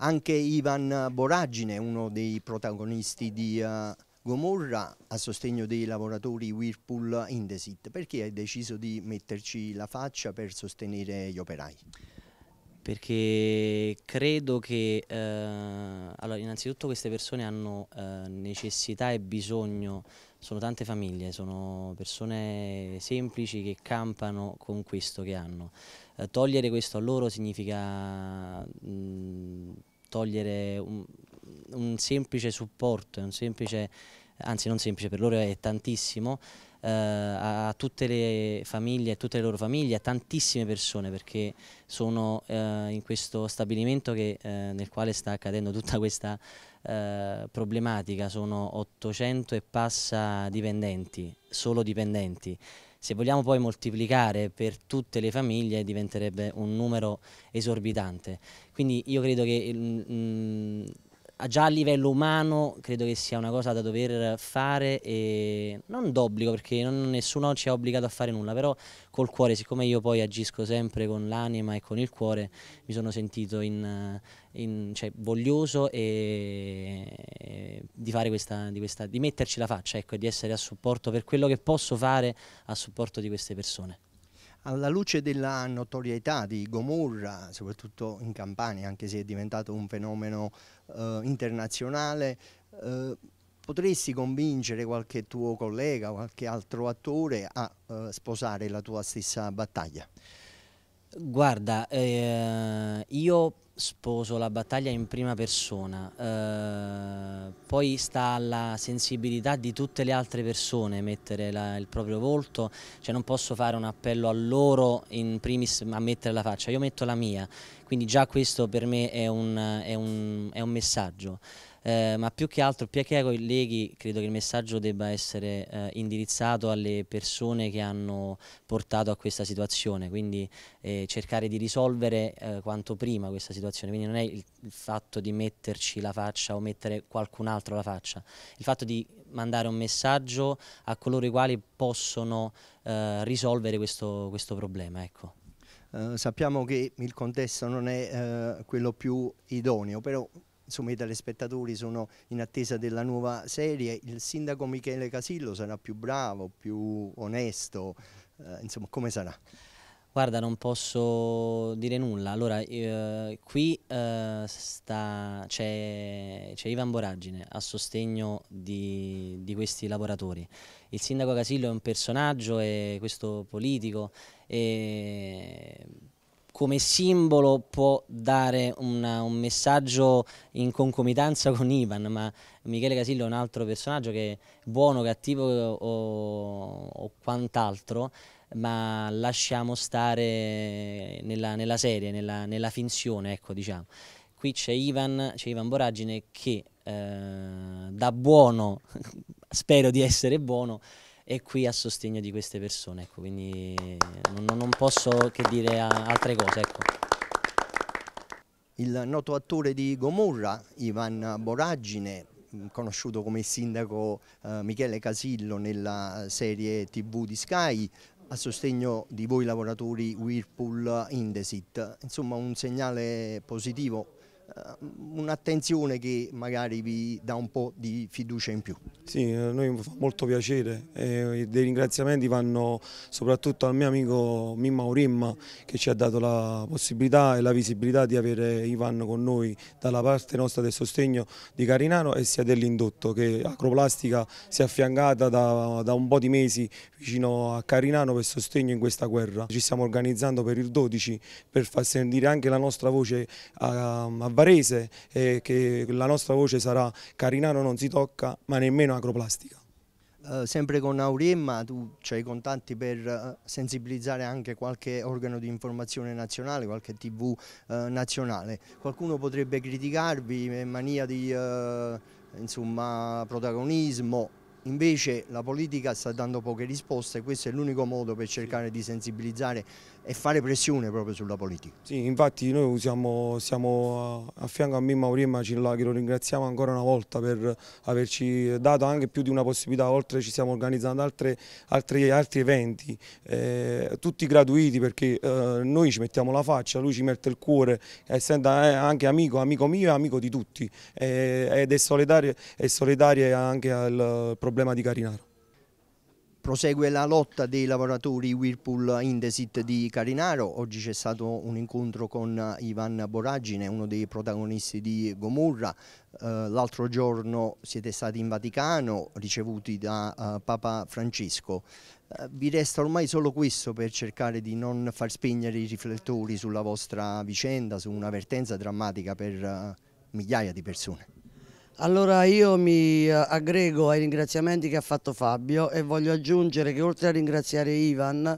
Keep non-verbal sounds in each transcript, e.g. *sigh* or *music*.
Anche Ivan Boragine, uno dei protagonisti di uh, Gomorra, a sostegno dei lavoratori Whirlpool Indesit, perché hai deciso di metterci la faccia per sostenere gli operai? Perché credo che, eh, allora innanzitutto queste persone hanno eh, necessità e bisogno, sono tante famiglie, sono persone semplici che campano con questo che hanno. Eh, togliere questo a loro significa mh, mm, togliere un, un semplice supporto, un semplice, anzi non semplice, per loro è tantissimo, eh, a tutte le famiglie, a tutte le loro famiglie, a tantissime persone perché sono eh, in questo stabilimento che, eh, nel quale sta accadendo tutta questa eh, problematica, sono 800 e passa dipendenti, solo dipendenti. Se vogliamo poi moltiplicare per tutte le famiglie diventerebbe un numero esorbitante. Quindi io credo che... Mh, mm, già a livello umano credo che sia una cosa da dover fare e non d'obbligo perché non, nessuno ci ha obbligato a fare nulla, però col cuore, siccome io poi agisco sempre con l'anima e con il cuore, mi sono sentito in, in, cioè, voglioso e, e di, questa, di, questa, di metterci la faccia ecco, e di essere a supporto per quello che posso fare a supporto di queste persone alla luce della notorietà di Gomorra, soprattutto in Campania, anche se è diventato un fenomeno eh, internazionale, eh, potresti convincere qualche tuo collega, qualche altro attore a eh, sposare la tua stessa battaglia? Guarda, eh, io sposo la battaglia in prima persona eh, poi sta alla sensibilità di tutte le altre persone mettere la, il proprio volto, cioè non posso fare un appello a loro in primis a mettere la faccia, io metto la mia quindi già questo per me è un, è un, è un messaggio. Eh, ma più che altro, più che ai colleghi, credo che il messaggio debba essere eh, indirizzato alle persone che hanno portato a questa situazione, quindi eh, cercare di risolvere eh, quanto prima questa situazione, quindi non è il, il, fatto di metterci la faccia o mettere qualcun altro la faccia, il fatto di mandare un messaggio a coloro i quali possono eh, risolvere questo, questo problema. Ecco. Eh, sappiamo che il contesto non è eh, quello più idoneo, però insomma, i telespettatori sono in attesa della nuova serie, il sindaco Michele Casillo sarà più bravo, più onesto, eh, insomma come sarà? Guarda, non posso dire nulla. Allora, eh, qui eh, c'è, Ivan Boragine a sostegno di, di, questi lavoratori. Il sindaco Casillo è un personaggio, è questo politico, eh, come simbolo può dare una, un messaggio in concomitanza con Ivan, ma Michele Casillo è un altro personaggio che è buono, cattivo o, o quant'altro, ma lasciamo stare nella, nella serie, nella, nella, finzione, ecco diciamo. Qui c'è Ivan, Ivan Boragine che eh, da buono, *laughs* spero di essere buono, è qui a sostegno di queste persone, ecco, quindi non, non, posso che dire altre cose. Ecco. Il noto attore di Gomorra, Ivan Boragine, mm, conosciuto come sindaco eh, Michele Casillo nella serie tv di Sky, a sostegno di voi lavoratori Whirlpool Indesit. Insomma un segnale positivo Ehm, un'attenzione che magari vi dà un po' di fiducia in più. Sì, a eh, noi fa molto piacere eh, e dei ringraziamenti vanno soprattutto al mio amico Mimma Urimma che ci ha dato la possibilità e la visibilità di avere Ivan con noi dalla parte nostra del sostegno di Carinano e sia dell'indotto che Acroplastica si è affiancata da, da un po' di mesi vicino a Carinano per sostegno in questa guerra. Ci stiamo organizzando per il 12 per far sentire anche la nostra voce ehm, a, a barese e eh, che la nostra voce sarà Carinaro non si tocca ma nemmeno agroplastica. Eh, sempre con Auriemma tu c'hai contatti per eh, sensibilizzare anche qualche organo di informazione nazionale, qualche tv uh, nazionale. Qualcuno potrebbe criticarvi, in mania di insomma, protagonismo, Invece la politica sta dando poche risposte, questo è l'unico modo per cercare di sensibilizzare e fare pressione proprio sulla politica. Sì, infatti noi siamo, siamo a fianco a Mimma Aurimma Cilla che lo ringraziamo ancora una volta per averci dato anche più di una possibilità, oltre ci stiamo organizzando altre, altre, altri eventi, eh, tutti gratuiti perché eh, noi ci mettiamo la faccia, lui ci mette il cuore, essendo eh, anche amico, amico mio e amico di tutti eh, ed è solidarietà anche al progetto problema di Carinaro. Prosegue la lotta dei lavoratori Whirlpool Indesit di Carinaro, oggi c'è stato un incontro con Ivan Boragine, uno dei protagonisti di Gomurra, eh, l'altro giorno siete stati in Vaticano ricevuti da eh, Papa Francesco, eh, vi resta ormai solo questo per cercare di non far spegnere i riflettori sulla vostra vicenda, su una vertenza drammatica per migliaia di persone? Allora io mi eh, aggrego ai ringraziamenti che ha fatto Fabio e voglio aggiungere che oltre a ringraziare Ivan,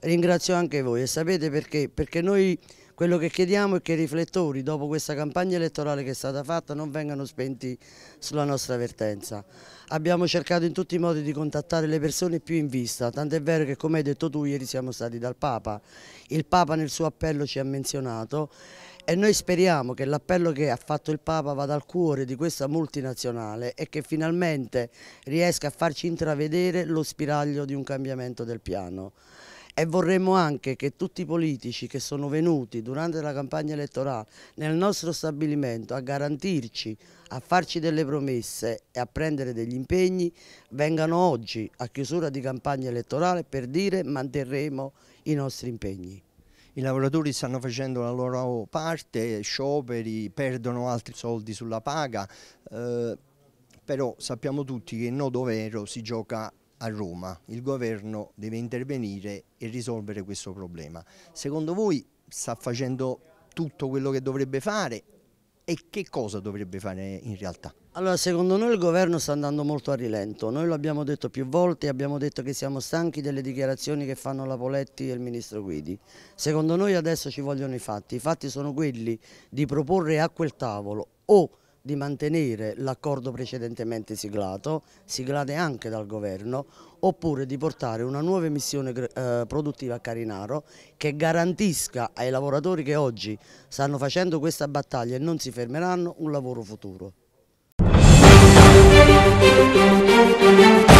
ringrazio anche voi e sapete perché? Perché noi quello che chiediamo è che i riflettori dopo questa campagna elettorale che è stata fatta non vengano spenti sulla nostra vertenza. Abbiamo cercato in tutti i modi di contattare le persone più in vista, tant'è vero che come hai detto tu ieri siamo stati dal Papa, il Papa nel suo appello ci ha menzionato e noi speriamo che l'appello che ha fatto il Papa vada al cuore di questa multinazionale e che finalmente riesca a farci intravedere lo spiraglio di un cambiamento del piano. E vorremmo anche che tutti i politici che sono venuti durante la campagna elettorale nel nostro stabilimento a garantirci, a farci delle promesse e a prendere degli impegni, vengano oggi a chiusura di campagna elettorale per dire manterremo i nostri impegni i lavoratori stanno facendo la loro parte, scioperi, perdono altri soldi sulla paga, eh, però sappiamo tutti che il nodo vero si gioca a Roma, il governo deve intervenire e risolvere questo problema. Secondo voi sta facendo tutto quello che dovrebbe fare e che cosa dovrebbe fare in realtà? Allora, secondo noi il governo sta andando molto a rilento, noi lo abbiamo detto più volte, abbiamo detto che siamo stanchi delle dichiarazioni che fanno la Poletti e il Ministro Guidi. Secondo noi adesso ci vogliono i fatti, i fatti sono quelli di proporre a quel tavolo o di mantenere l'accordo precedentemente siglato, siglate anche dal governo, oppure di portare una nuova emissione eh, produttiva a Carinaro che garantisca ai lavoratori che oggi stanno facendo questa battaglia e non si fermeranno un lavoro futuro. ¡Gracias!